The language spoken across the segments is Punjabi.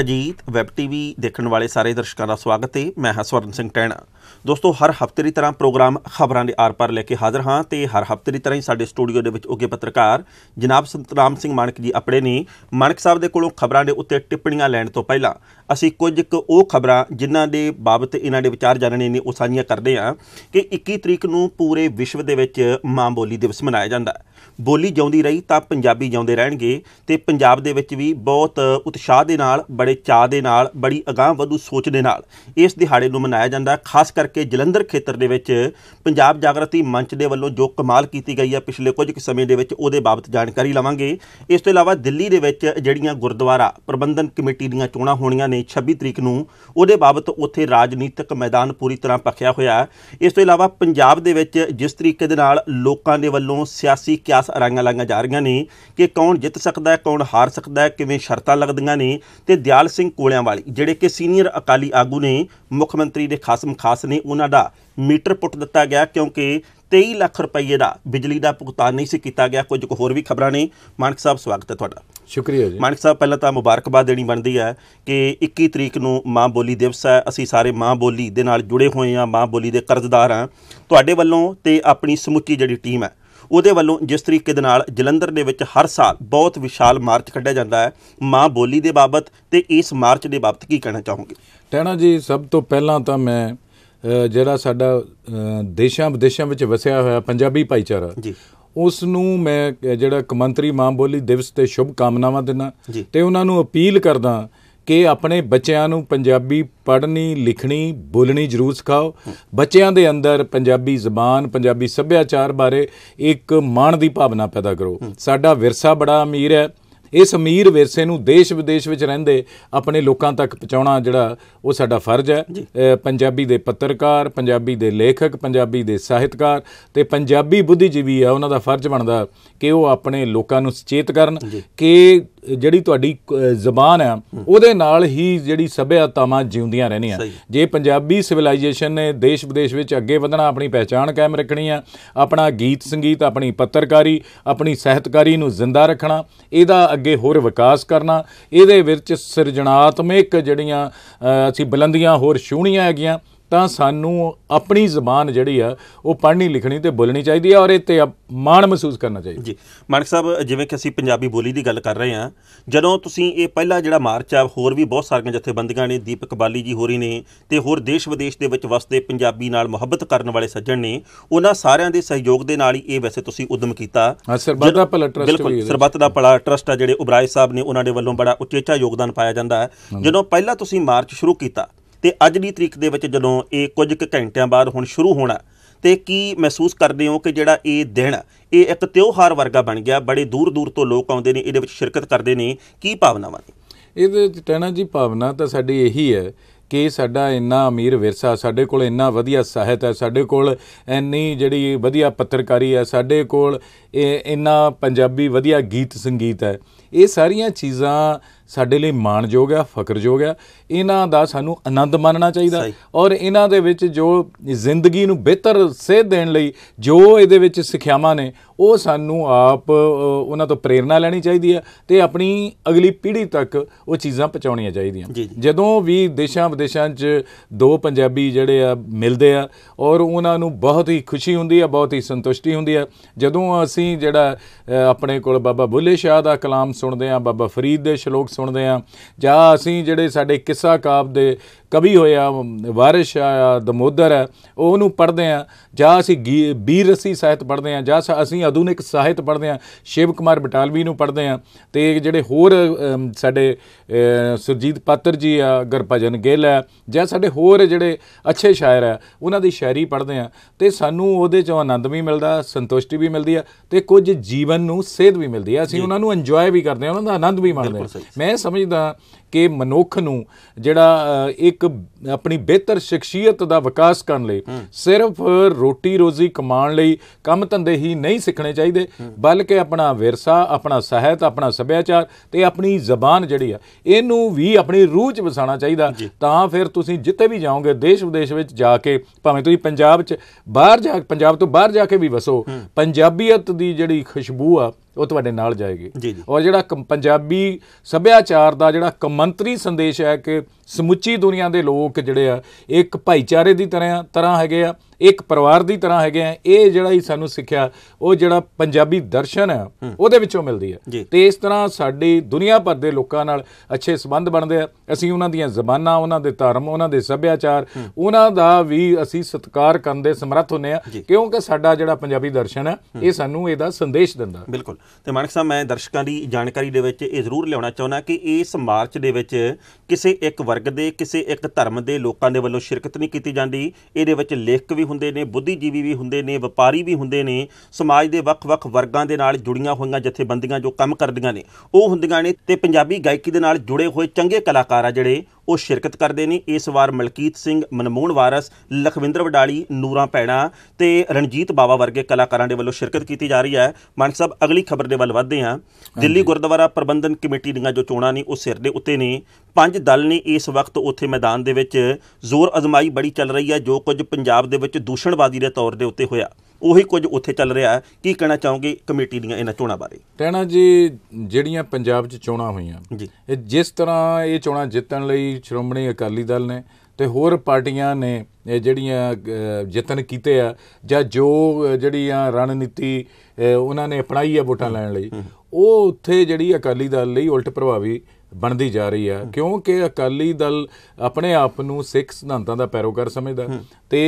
ਅਜੀਤ ਵੈਬ ਟੀਵੀ ਦੇਖਣ ਵਾਲੇ ਸਾਰੇ ਦਰਸ਼ਕਾਂ ਦਾ ਸਵਾਗਤ ਹੈ ਮੈਂ ਹਾਂ ਸਵਰਨ ਸਿੰਘ ਟੈਣਾ ਦੋਸਤੋ ਹਰ ਹਫਤੇ ਦੀ ਤਰ੍ਹਾਂ ਪ੍ਰੋਗਰਾਮ ਖਬਰਾਂ ਦੇ ਆਰ-ਪਾਰ ਲੈ ਕੇ ਹਾਜ਼ਰ ਹਾਂ ਤੇ ਹਰ ਹਫਤੇ ਦੀ ਤਰ੍ਹਾਂ ਹੀ ਸਾਡੇ ਸਟੂਡੀਓ ਦੇ ਵਿੱਚ ਉੱਗੇ ਪੱਤਰਕਾਰ ਜਨਾਬ ਸੰਤਰਾਮ ਸਿੰਘ ਮਾਨਕ ਜੀ ਆਪਣੇ ਨੇ ਮਾਨਕ ਸਾਹਿਬ ਦੇ ਕੋਲੋਂ ਖਬਰਾਂ ਦੇ ਉੱਤੇ ਟਿੱਪਣੀਆਂ ਲੈਣ ਤੋਂ ਪਹਿਲਾਂ ਅਸੀਂ ਕੁਝ ਇੱਕ ਉਹ ਖਬਰਾਂ ਜਿਨ੍ਹਾਂ ਦੇ ਬਾਬਤ ਇਹਨਾਂ ਦੇ ਵਿਚਾਰ ਜਾਣਨੇ ਨੇ ਉਹ ਸਾਂਝੀਆਂ ਕਰਦੇ ਹਾਂ ਕਿ 21 ਤਰੀਕ ਨੂੰ ਪੂਰੇ ਵਿਸ਼ਵ ਦੇ ਵਿੱਚ ਮਾਂ ਬੋਲੀ ਦਿਵਸ ਮਨਾਇਆ ਜਾਂਦਾ ਹੈ ਬੋਲੀ ਜਾਂਦੀ ਰਹੀ ਤਾਂ ਪੰਜਾਬੀ ਜਾਂਦੇ ਰਹਿਣਗੇ ਤੇ ਪੰਜਾਬ ਦੇ ਵਿੱਚ ਵੀ ਬਹੁਤ ਉਤਸ਼ਾਹ ਦੇ ਨਾਲ ਬੜੇ ਚਾਹ ਦੇ ਨਾਲ ਬੜੀ ਅਗਾਹ ਵਧੂ ਸੋਚ ਦੇ ਨਾਲ ਇਸ ਦਿਹਾੜੇ ਨੂੰ ਮਨਾਇਆ ਜਾਂਦਾ ਖਾਸ ਕਰਕੇ ਜਲੰਧਰ ਖੇਤਰ ਦੇ ਵਿੱਚ ਪੰਜਾਬ ਜਾਗਰਤੀ ਮੰਚ ਦੇ ਵੱਲੋਂ ਜੋ ਕਮਾਲ ਕੀਤੀ ਗਈ ਹੈ ਪਿਛਲੇ ਕੁਝ ਸਮੇਂ ਦੇ ਵਿੱਚ ਉਹਦੇ ਬਾਬਤ ਜਾਣਕਾਰੀ ਲਵਾਂਗੇ ਇਸ ਤੋਂ ਇਲਾਵਾ ਦਿੱਲੀ ਦੇ ਵਿੱਚ ਜਿਹੜੀਆਂ ਗੁਰਦੁਆਰਾ ਪ੍ਰਬੰਧਨ ਕਮੇਟੀ ਦੀਆਂ ਚੋਣਾਂ ਹੋਣੀਆਂ ਨੇ 26 ਤਰੀਕ ਨੂੰ ਉਹਦੇ ਬਾਬਤ ਉੱਥੇ ਰਾਜਨੀਤਿਕ ਮੈਦਾਨ ਪੂਰੀ ਤਰ੍ਹਾਂ ਪਖਿਆ ਹੋਇਆ ਇਸ ਤੋਂ ਇਲਾਵਾ ਪੰਜਾਬ ਦੇ ਵਿੱਚ ਜਿਸ ਤਰੀਕੇ ਦੇ ਨਾਲ ਲੋਕਾਂ ਦੇ ਵੱਲੋਂ ਸਿਆਸੀ ਕਿਆਸ ਅਰਾਈਆਂ ਲਾਈਆਂ ਜਾ ਰਹੀਆਂ ਨੇ ਕਿ ਕੌਣ ਜਿੱਤ ਸਕਦਾ ਹੈ ਕੌਣ ਹਾਰ ਸਕਦਾ ਹੈ ਕਿਵੇਂ ਸ਼ਰਤਾਂ ਲੱਗਦੀਆਂ ਨੇ ਤੇ ਦਿਆਲ ਸਿੰਘ ਕੋਲਿਆਂ ਵਾਲੀ ਜਿਹੜੇ ਕਿ ਸੀਨੀਅਰ ਅਕਾਲੀ ਆਗੂ ਨੇ ਮੁੱਖ ਮੰਤਰੀ ਦੇ ਖਾਸ ਪਾਸ ਨੇ ਉਹਨਾਂ ਦਾ ਮੀਟਰ ਪੁੱਟ ਦਿੱਤਾ ਗਿਆ ਕਿਉਂਕਿ 23 ਲੱਖ ਰੁਪਏ ਦਾ ਬਿਜਲੀ ਦਾ ਭੁਗਤਾਨ ਨਹੀਂ ਸੀ ਕੀਤਾ ਗਿਆ ਕੁਝ ਹੋਰ ਵੀ ਖਬਰਾਂ ਨੇ ਮਾਨਕ ਸਾਹਿਬ ਸਵਾਗਤ ਹੈ ਤੁਹਾਡਾ ਸ਼ੁਕਰੀਆ ਜੀ ਮਾਨਕ ਸਾਹਿਬ ਪਹਿਲਾਂ ਤਾਂ ਮੁਬਾਰਕਬਾਦ ਦੇਣੀ ਬਣਦੀ ਹੈ ਕਿ 21 ਤਰੀਕ ਨੂੰ ਮਾਂ ਬੋਲੀ ਦਿਵਸ ਹੈ ਅਸੀਂ ਸਾਰੇ ਮਾਂ ਬੋਲੀ ਦੇ ਨਾਲ ਜੁੜੇ ਹੋਏ ਹਾਂ ਮਾਂ ਬੋਲੀ ਦੇ ਕਰਜ਼ਦਾਰ ਹਾਂ ਤੁਹਾਡੇ ਵੱਲੋਂ ਤੇ ਆਪਣੀ ਸਮੁੱਚੀ ਜਿਹੜੀ ਟੀਮ ਹੈ ਉਹਦੇ ਵੱਲੋਂ ਜਿਸ ਤਰੀਕੇ ਦੇ ਨਾਲ ਜਲੰਧਰ ਦੇ ਵਿੱਚ ਹਰ ਸਾਲ ਬਹੁਤ ਵਿਸ਼ਾਲ ਮਾਰਚ ਕੱਢਿਆ ਜਾਂਦਾ ਹੈ ਮਾਂ ਬੋਲੀ ਦੇ ਬਾਬਤ ਤੇ ਇਸ ਮਾਰਚ ਦੇ ਬਾਬਤ ਕੀ ਕਹਿਣਾ ਚਾਹੋਗੇ ਟੈਣਾ ਜੀ ਸਭ ਤੋਂ ਪਹਿਲਾਂ ਤਾਂ ਮੈਂ ਜਿਹੜਾ ਸਾਡਾ ਦੇਸ਼ਾਂ ਵਿਦੇਸ਼ਾਂ ਵਿੱਚ ਵਸਿਆ ਹੋਇਆ ਪੰਜਾਬੀ ਭਾਈਚਾਰਾ ਜੀ ਉਸ ਨੂੰ ਮੈਂ ਜਿਹੜਾ ਕਮੰਤਰੀ ਮਾਂ ਬੋਲੀ ਦਿਵਸ ਤੇ ਸ਼ੁਭ ਕਾਮਨਾਵਾਂ ਦਿੰਦਾ ਤੇ ਉਹਨਾਂ ਨੂੰ ਅਪੀਲ ਕਰਦਾ ਕਿ ਆਪਣੇ ਬੱਚਿਆਂ ਨੂੰ ਪੰਜਾਬੀ ਪੜ੍ਹਨੀ ਲਿਖਣੀ ਬੋਲਣੀ ਜ਼ਰੂਰ ਸਿਖਾਓ ਬੱਚਿਆਂ ਦੇ ਅੰਦਰ ਪੰਜਾਬੀ ਜ਼ਬਾਨ ਪੰਜਾਬੀ ਸੱਭਿਆਚਾਰ ਬਾਰੇ ਇੱਕ ਮਾਣ ਦੀ ਭਾਵਨਾ ਪੈਦਾ ਕਰੋ ਸਾਡਾ ਵਿਰਸਾ ਬੜਾ ਅਮੀਰ ਹੈ ਇਸ ਅਮੀਰ ਵਿਰਸੇ ਨੂੰ ਦੇਸ਼ ਵਿਦੇਸ਼ ਵਿੱਚ ਰਹਿੰਦੇ ਆਪਣੇ ਲੋਕਾਂ ਤੱਕ ਪਹੁੰਚਾਉਣਾ ਜਿਹੜਾ ਉਹ ਸਾਡਾ ਫਰਜ਼ ਹੈ ਪੰਜਾਬੀ ਦੇ ਪੱਤਰਕਾਰ ਪੰਜਾਬੀ ਦੇ ਲੇਖਕ ਪੰਜਾਬੀ ਦੇ ਸਾਹਿਤਕਾਰ ਤੇ ਪੰਜਾਬੀ ਬੁੱਧੀਜੀਵੀ ਆ ਉਹਨਾਂ ਦਾ ਫਰਜ਼ ਬਣਦਾ ਕਿ ਉਹ ਆਪਣੇ ਲੋਕਾਂ ਨੂੰ ਸੁਚੇਤ ਕਰਨ ਕਿ ਜਿਹੜੀ ਤੁਹਾਡੀ ਜ਼ਬਾਨ ਆ ਉਹਦੇ ਨਾਲ ਹੀ ਜਿਹੜੀ ਸਭਿਆਤਾਵਾਂ ਜਿਉਂਦੀਆਂ ਰਹਿਣੀਆਂ ਜੇ ਪੰਜਾਬੀ ਸਿਵਲਾਈਜੇਸ਼ਨ ਨੇ ਦੇਸ਼ ਵਿਦੇਸ਼ ਵਿੱਚ ਅੱਗੇ ਵਧਣਾ ਆਪਣੀ ਪਹਿਚਾਣ ਕਾਇਮ ਰੱਖਣੀ ਆ ਆਪਣਾ ਗੀਤ ਸੰਗੀਤ ਆਪਣੀ ਪੱਤਰਕਾਰੀ ਆਪਣੀ ਸਹਿਤਕਾਰੀ ਨੂੰ ਜ਼ਿੰਦਾ ਰੱਖਣਾ ਇਹਦਾ ਅੱਗੇ ਹੋਰ ਵਿਕਾਸ ਕਰਨਾ ਇਹਦੇ ਵਿੱਚ ਸਿਰਜਣਾਤਮਕ ਜਿਹੜੀਆਂ ਅਸੀਂ ਬੁਲੰਦੀਆਂ ਹੋਰ ਛੂਣੀਆਂ ਹੈਗੀਆਂ ਤਾਂ ਸਾਨੂੰ ਆਪਣੀ ਜ਼ਬਾਨ ਜਿਹੜੀ ਆ ਉਹ ਪੜ੍ਹਨੀ ਲਿਖਣੀ ਤੇ ਬੋਲਣੀ ਚਾਹੀਦੀ ਆ ਔਰ ਇਹ ਤੇ ਮਾਣ ਮਹਿਸੂਸ ਕਰਨਾ ਚਾਹੀਦਾ ਜੀ ਮਾਨਕ ਸਾਹਿਬ ਜਿਵੇਂ ਕਿ ਅਸੀਂ ਪੰਜਾਬੀ ਬੋਲੀ ਦੀ ਗੱਲ ਕਰ ਰਹੇ ਹਾਂ ਜਦੋਂ ਤੁਸੀਂ ਇਹ ਪਹਿਲਾ ਜਿਹੜਾ ਮਾਰਚ ਆ ਹੋਰ ਵੀ ਬਹੁਤ ਸਾਰੀਆਂ ਜਥੇਬੰਦੀਆਂ ਨੇ ਦੀਪਕ ਬਾਲੀ ਜੀ ਹੋਰੀ ਨੇ ਤੇ ਹੋਰ ਦੇਸ਼ ਵਿਦੇਸ਼ ਦੇ ਵਿੱਚ ਵਸਦੇ ਪੰਜਾਬੀ ਨਾਲ ਮੁਹੱਬਤ ਕਰਨ ਵਾਲੇ ਸੱਜਣ ਨੇ ਉਹਨਾਂ ਸਾਰਿਆਂ ਦੇ ਸਹਿਯੋਗ ਦੇ ਨਾਲ ਹੀ ਇਹ ਵੈਸੇ ਤੁਸੀਂ ਉਦਮ ਕੀਤਾ ਸਰਬੱਤ ਦਾ ਭਲਾ ਟਰਸਟ ਬਿਲਕੁਲ ਸਰਬੱਤ ਦਾ ਭਲਾ ਟਰਸਟ ਆ ਜਿਹੜੇ ਉਬਰਾਏ ਸਾਹਿਬ ਨੇ ਉਹਨਾਂ ਦੇ ਵੱਲੋਂ ਬੜਾ ਉੱਚੇਚਾ ਯੋਗਦਾਨ ਪਾਇਆ ਜਾਂਦਾ ਹੈ ਜਦੋਂ ਪਹਿਲਾਂ ਤੁਸੀਂ ਮਾਰਚ ਸ਼ੁਰੂ ਕੀਤਾ ਤੇ ਅੱਜ ਦੀ ਤਰੀਕ ਦੇ ਵਿੱਚ ਜਦੋਂ ਇਹ ਕੁਝ ਕੁ ਘੰਟਿਆਂ ਬਾਅਦ ਹੁਣ ਸ਼ੁਰੂ ਹੋਣਾ ਤੇ ਕੀ ਮਹਿਸੂਸ ਕਰਦੇ ਹੋ ਕਿ ਜਿਹੜਾ ਇਹ ਦਿਨ ਇਹ ਇੱਕ ਤਿਉਹਾਰ ਵਰਗਾ ਬਣ ਗਿਆ ਬੜੇ ਦੂਰ ਦੂਰ ਤੋਂ ਲੋਕ ਆਉਂਦੇ ਨੇ ਇਹਦੇ ਵਿੱਚ ਸ਼ਿਰਕਤ ਕਰਦੇ ਨੇ ਕੀ ਭਾਵਨਾਵਾਂ ਨੇ ਇਹਦੇ ਵਿੱਚ ਟੈਣਾ ਜੀ ਭਾਵਨਾ ਤਾਂ ਸਾਡੀ ਇਹੀ ਹੈ ਕਿ ਸਾਡਾ ਇੰਨਾ ਅਮੀਰ ਵਿਰਸਾ ਸਾਡੇ ਕੋਲ ਇੰਨਾ ਵਧੀਆ ਸਾਹਿਤ ਹੈ ਸਾਡੇ ਕੋਲ ਇੰਨੀ ਜਿਹੜੀ ਵਧੀਆ ਪੱਤਰਕਾਰੀ ਹੈ ਸਾਡੇ ਕੋਲ ਇਹ ਇੰਨਾ ਪੰਜਾਬੀ ਵਧੀਆ ਗੀਤ ਸੰਗੀਤ ਹੈ ਇਹ ਸਾਰੀਆਂ ਚੀਜ਼ਾਂ ਸਾਡੇ ਲਈ ਮਾਣਯੋਗ ਆ ਫਕਰਯੋਗ ਆ ਇਹਨਾਂ ਦਾ ਸਾਨੂੰ ਆਨੰਦ ਮੰਨਣਾ ਚਾਹੀਦਾ ਔਰ ਇਹਨਾਂ ਦੇ ਵਿੱਚ ਜੋ ਜ਼ਿੰਦਗੀ ਨੂੰ ਬਿਹਤਰ ਸੇਧ ਦੇਣ ਲਈ ਜੋ ਇਹਦੇ ਵਿੱਚ ਸਿੱਖਿਆਵਾਂ ਨੇ ਉਹ ਸਾਨੂੰ ਆਪ ਉਹਨਾਂ ਤੋਂ ਪ੍ਰੇਰਣਾ ਲੈਣੀ ਚਾਹੀਦੀ ਹੈ ਤੇ ਆਪਣੀ ਅਗਲੀ ਪੀੜ੍ਹੀ ਤੱਕ ਉਹ ਚੀਜ਼ਾਂ ਪਹੁੰਚਾਉਣੀਆਂ ਚਾਹੀਦੀਆਂ ਜਦੋਂ ਵੀ ਦੇਸ਼ਾਂ ਵਿਦੇਸ਼ਾਂ 'ਚ ਦੋ ਪੰਜਾਬੀ ਜਿਹੜੇ ਆ ਮਿਲਦੇ ਆ ਔਰ ਉਹਨਾਂ ਨੂੰ ਬਹੁਤ ਹੀ ਖੁਸ਼ੀ ਹੁੰਦੀ ਆ ਬਹੁਤ ਹੀ ਸੰਤੁਸ਼ਟੀ ਹੁੰਦੀ ਆ ਜਦੋਂ ਅਸੀਂ ਜਿਹੜਾ ਆਪਣੇ ਕੋਲ ਬਾਬਾ ਬੁੱਲੇ ਸ਼ਾਹ ਦਾ ਕਲਾਮ ਸੁਣਦੇ ਆ ਬਾਬਾ ਫਰੀਦ ਦੇ ਸ਼ਲੋਕ ਸੁਣਦੇ ਆ ਜਾਂ ਅਸੀਂ ਜਿਹੜੇ ਸਾਡੇ ਕਿੱਸਾ ਕਾਬ ਦੇ ਕਵੀ ਹੋਇਆ ਵਾਰਿਸ਼ ਆ ਦਮੋਦਰ ਹੈ ਉਹਨੂੰ ਪੜ੍ਹਦੇ ਆ ਜਾਂ ਅਸੀਂ ਬੀਰ ਰਸੀ ਸਾਹਿਤ ਪੜ੍ਹਦੇ ਆ ਜਾਂ ਅਸੀਂ ਆਧੁਨਿਕ ਸਾਹਿਤ ਪੜ੍ਹਦੇ ਆ ਸ਼ਿਵ ਕੁਮਾਰ ਬਟਾਲਵੀ ਨੂੰ ਪੜ੍ਹਦੇ ਆ ਤੇ ਜਿਹੜੇ ਹੋਰ ਸਾਡੇ ਸੁਰਜੀਤ ਪਾਤਰ ਜੀ ਆ ਗਰਪਜਨ ਗਿੱਲ ਹੈ ਜਾਂ ਸਾਡੇ ਹੋਰ ਜਿਹੜੇ ਅੱਛੇ ਸ਼ਾਇਰ ਆ ਉਹਨਾਂ ਦੀ ਸ਼ਾਇਰੀ ਪੜ੍ਹਦੇ ਆ ਤੇ ਸਾਨੂੰ ਉਹਦੇ ਚੋਂ ਆਨੰਦ ਵੀ ਮਿਲਦਾ ਸੰਤੁਸ਼ਟੀ ਵੀ ਮਿਲਦੀ ਆ ਤੇ ਕੁਝ ਜੀਵਨ ਨੂੰ ਸੇਧ ਵੀ ਮਿਲਦੀ ਆ ਅਸੀਂ ਉਹਨਾਂ ਨੂੰ ਇੰਜੋਏ ਵੀ ਕਰਦੇ ਆ ਉਹਨਾਂ ਦਾ ਆਨੰਦ ਵੀ ਮਾਣਦੇ ਆ ਮੈਂ ਸਮਝਦਾ ਕਿ ਮਨੁੱਖ ਨੂੰ ਜਿਹੜਾ ਇੱਕ ਆਪਣੀ ਬਿਹਤਰ ਸ਼ਖਸੀਅਤ ਦਾ ਵਿਕਾਸ ਕਰਨ ਲਈ ਸਿਰਫ ਰੋਟੀ ਰੋਜ਼ੀ ਕਮਾਉਣ ਲਈ ਕੰਮ ਧੰਦੇ ਹੀ ਨਹੀਂ ਸਿੱਖਣੇ ਚਾਹੀਦੇ ਬਲਕਿ ਆਪਣਾ ਵਿਰਸਾ ਆਪਣਾ ਸਹਿਤ ਆਪਣਾ ਸੱਭਿਆਚਾਰ ਤੇ ਆਪਣੀ ਜ਼ਬਾਨ ਜਿਹੜੀ ਆ ਇਹਨੂੰ ਵੀ ਆਪਣੀ ਰੂਹ 'ਚ ਵਸਾਣਾ ਚਾਹੀਦਾ ਤਾਂ ਫਿਰ ਤੁਸੀਂ ਜਿੱਥੇ ਵੀ ਜਾਓਗੇ ਦੇਸ਼ ਵਿਦੇਸ਼ ਵਿੱਚ ਜਾ ਕੇ ਭਾਵੇਂ ਤੁਸੀਂ ਪੰਜਾਬ 'ਚ ਬਾਹਰ ਜਾ ਪੰਜਾਬ ਤੋਂ ਬਾਹਰ ਜਾ ਕੇ ਵੀ ਵਸੋ ਪੰਜਾਬੀਅਤ ਦੀ ਜਿਹੜੀ ਖੁਸ਼ਬੂ ਆ ਉਹ ਤੁਹਾਡੇ ਨਾਲ ਜਾਏਗੀ ਔਰ ਜਿਹੜਾ ਪੰਜਾਬੀ ਸੱਭਿਆਚਾਰ ਦਾ ਜਿਹੜਾ ਕਮੰਤਰੀ ਸੰਦੇਸ਼ ਹੈ ਕਿ ਸਮੁੱਚੀ ਦੁਨੀਆ ਦੇ ਲੋਕ ਜਿਹੜੇ ਆ ਇੱਕ ਭਾਈਚਾਰੇ ਦੀ ਤਰ੍ਹਾਂ ਤਰ੍ਹਾਂ ਹੈਗੇ ਆ ਇੱਕ ਪਰਿਵਾਰ ਦੀ ਤਰ੍ਹਾਂ ਹੈਗੇ ਆ ਇਹ ਜਿਹੜਾ ਹੀ ਸਾਨੂੰ ਸਿੱਖਿਆ ਉਹ ਜਿਹੜਾ ਪੰਜਾਬੀ ਦਰਸ਼ਨ ਹੈ ਉਹਦੇ ਵਿੱਚੋਂ ਮਿਲਦੀ ਹੈ ਤੇ ਇਸ ਤਰ੍ਹਾਂ ਸਾਡੀ ਦੁਨੀਆ ਭਰ ਦੇ ਲੋਕਾਂ ਨਾਲ ਅੱਛੇ ਸਬੰਧ ਬਣਦੇ ਆ ਅਸੀਂ ਉਹਨਾਂ ਦੀਆਂ ਜ਼ਬਾਨਾਂ ਉਹਨਾਂ ਦੇ ਧਰਮ ਉਹਨਾਂ ਦੇ ਸੱਭਿਆਚਾਰ ਉਹਨਾਂ ਦਾ ਵੀ ਅਸੀਂ ਸਤਿਕਾਰ ਕਰਨ ਦੇ ਸਮਰੱਥ ਹੁੰਨੇ ਆ ਕਿਉਂਕਿ ਸਾਡਾ ਜਿਹੜਾ ਪੰਜਾਬੀ ਦਰਸ਼ਨ ਹੈ ਇਹ ਸਾਨੂੰ ਇਹਦਾ ਸੰਦੇਸ਼ ਦਿੰਦਾ ਬਿਲਕੁਲ ਤੇ ਮਾਨਕ ਸਾਹਿਬ ਮੈਂ ਦਰਸ਼ਕਾਂ ਦੀ ਜਾਣਕਾਰੀ ਦੇ ਵਿੱਚ ਇਹ ਜ਼ਰੂਰ ਲਿਆਉਣਾ ਚਾਹੁੰਦਾ ਕਿ ਇਸ ਮਾਰਚ ਦੇ ਵਿੱਚ ਕਿਸੇ ਇੱਕ ਵਰਗ ਦੇ ਕਿਸੇ ਇੱਕ ਧਰਮ ਦੇ ਲੋਕਾਂ ਦੇ ਵੱਲੋਂ ਸ਼ਿਰਕਤ ਨਹੀਂ ਕੀਤੀ ਜਾਂਦੀ ਇਹਦੇ ਵਿੱਚ ਲੇਖਕ ਵੀ ਹੁੰਦੇ ਨੇ ਬੁੱਧੀਜੀਵੀ ਵੀ ਹੁੰਦੇ ਨੇ ਵਪਾਰੀ ਵੀ ਹੁੰਦੇ ਨੇ ਸਮਾਜ ਦੇ ਵੱਖ-ਵੱਖ ਵਰਗਾਂ ਦੇ ਨਾਲ ਜੁੜੀਆਂ ਹੋਈਆਂ ਜਥੇਬੰਦੀਆਂ ਜੋ ਕੰਮ ਕਰਦੀਆਂ ਨੇ ਉਹ ਹੁੰਦੀਆਂ ਨੇ ਤੇ ਪੰਜਾਬੀ ਗਾਇਕੀ ਦੇ ਨਾਲ ਜੁੜੇ ਹੋਏ ਚੰਗੇ ਕਲਾਕਾਰ ਆ ਜਿਹੜੇ ਉਹ ਸ਼ਿਰਕਤ ਕਰਦੇ ਨੇ ਇਸ ਵਾਰ ਮਲਕੀਤ ਸਿੰਘ ਮਨਮੋਹਨ ਵਾਰਸ ਲਖਵਿੰਦਰ ਵਡਾਲੀ ਨੂਰਾ ਪੈਣਾ ਤੇ ਰਣਜੀਤ ਬਾਵਾ ਵਰਗੇ ਕਲਾਕਾਰਾਂ ਦੇ ਵੱਲੋਂ ਸ਼ਿਰਕਤ ਕੀਤੀ ਜਾ ਰਹੀ ਹੈ ਮਾਨ ਸਾਹਿਬ ਅਗਲੀ ਖਬਰ ਦੇ ਵੱਲ ਵਧਦੇ ਹਾਂ ਦਿੱਲੀ ਗੁਰਦੁਆਰਾ ਪ੍ਰਬੰਧਨ ਕਮੇਟੀ ਦੀਆਂ ਜੋ ਚੋਣਾਂ ਨੇ ਉਹ ਸਿਰ ਦੇ ਉੱਤੇ ਨੇ ਪੰਜ ਦਲ ਨੇ ਇਸ ਵਕਤ ਉੱਥੇ ਮੈਦਾਨ ਦੇ ਵਿੱਚ ਜ਼ੋਰ ਅਜ਼ਮਾਈ ਬੜੀ ਚੱਲ ਰਹੀ ਹੈ ਜੋ ਕੁਝ ਪੰਜਾਬ ਦੇ ਵਿੱਚ ਦੂਸ਼ਣਵਾਦੀ ਦੇ ਤੌਰ ਦੇ ਉੱਤੇ ਹੋਇਆ ਉਹੀ ਕੁਝ ਉੱਥੇ ਚੱਲ ਰਿਹਾ ਹੈ ਕੀ ਕਹਿਣਾ ਚਾਹੋਗੇ ਕਮੇਟੀ ਦੀਆਂ ਇਹਨਾਂ ਚੋਣਾਂ ਬਾਰੇ ਕਹਿਣਾ ਜੀ ਜਿਹੜੀਆਂ ਪੰਜਾਬ 'ਚ ਚੋਣਾਂ ਹੋਈਆਂ ਇਹ ਜਿਸ ਤਰ੍ਹਾਂ ਇਹ ਚੋਣਾਂ ਜਿੱਤਣ ਲਈ ਸ਼੍ਰੋਮਣੀ ਅਕਾਲੀ ਦਲ ਨੇ ਤੇ ਹੋਰ ਪਾਰਟੀਆਂ ਨੇ ਇਹ ਜਿਹੜੀਆਂ ਯਤਨ ਕੀਤੇ ਆ ਜਾਂ ਜੋ ਜਿਹੜੀਆਂ ਰਣਨੀਤੀ ਉਹਨਾਂ ਨੇ ਅਪਣਾਈ ਆ ਵੋਟਾਂ ਲੈਣ ਲਈ ਉਹ ਉੱਥੇ ਜਿਹੜੀ ਅਕਾਲੀ ਦਲ ਲਈ ਉਲਟ ਪ੍ਰਭਾਵੀ ਬਣਦੀ ਜਾ ਰਹੀ ਹੈ ਕਿਉਂਕਿ ਅਕਾਲੀ ਦਲ ਆਪਣੇ ਆਪ ਨੂੰ ਸਿੱਖ ਸਿਧਾਂਤਾਂ ਦਾ ਪੈਰੋਕਾਰ ਸਮਝਦਾ ਤੇ